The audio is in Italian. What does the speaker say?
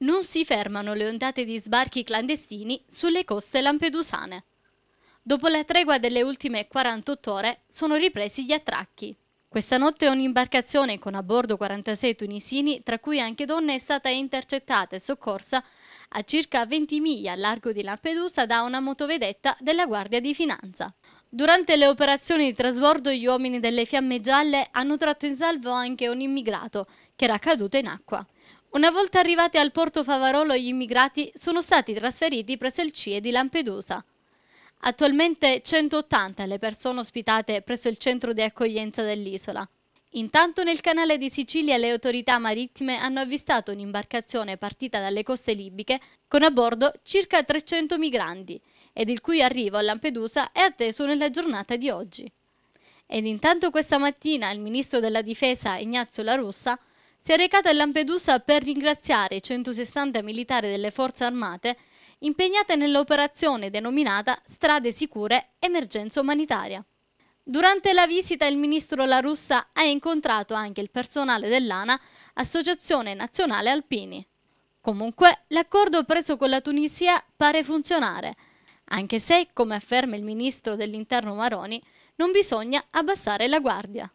Non si fermano le ondate di sbarchi clandestini sulle coste lampedusane. Dopo la tregua delle ultime 48 ore sono ripresi gli attracchi. Questa notte un'imbarcazione con a bordo 46 tunisini, tra cui anche donne, è stata intercettata e soccorsa a circa 20 miglia a largo di Lampedusa da una motovedetta della Guardia di Finanza. Durante le operazioni di trasbordo gli uomini delle Fiamme Gialle hanno tratto in salvo anche un immigrato che era caduto in acqua. Una volta arrivati al porto Favarolo gli immigrati sono stati trasferiti presso il CIE di Lampedusa. Attualmente 180 le persone ospitate presso il centro di accoglienza dell'isola. Intanto nel canale di Sicilia le autorità marittime hanno avvistato un'imbarcazione partita dalle coste libiche con a bordo circa 300 migranti ed il cui arrivo a Lampedusa è atteso nella giornata di oggi. Ed intanto questa mattina il ministro della difesa Ignazio La Russa si è recata a Lampedusa per ringraziare i 160 militari delle forze armate impegnate nell'operazione denominata Strade Sicure Emergenza Umanitaria. Durante la visita il ministro La Russa ha incontrato anche il personale dell'ANA, Associazione Nazionale Alpini. Comunque, l'accordo preso con la Tunisia pare funzionare, anche se, come afferma il ministro dell'interno Maroni, non bisogna abbassare la guardia.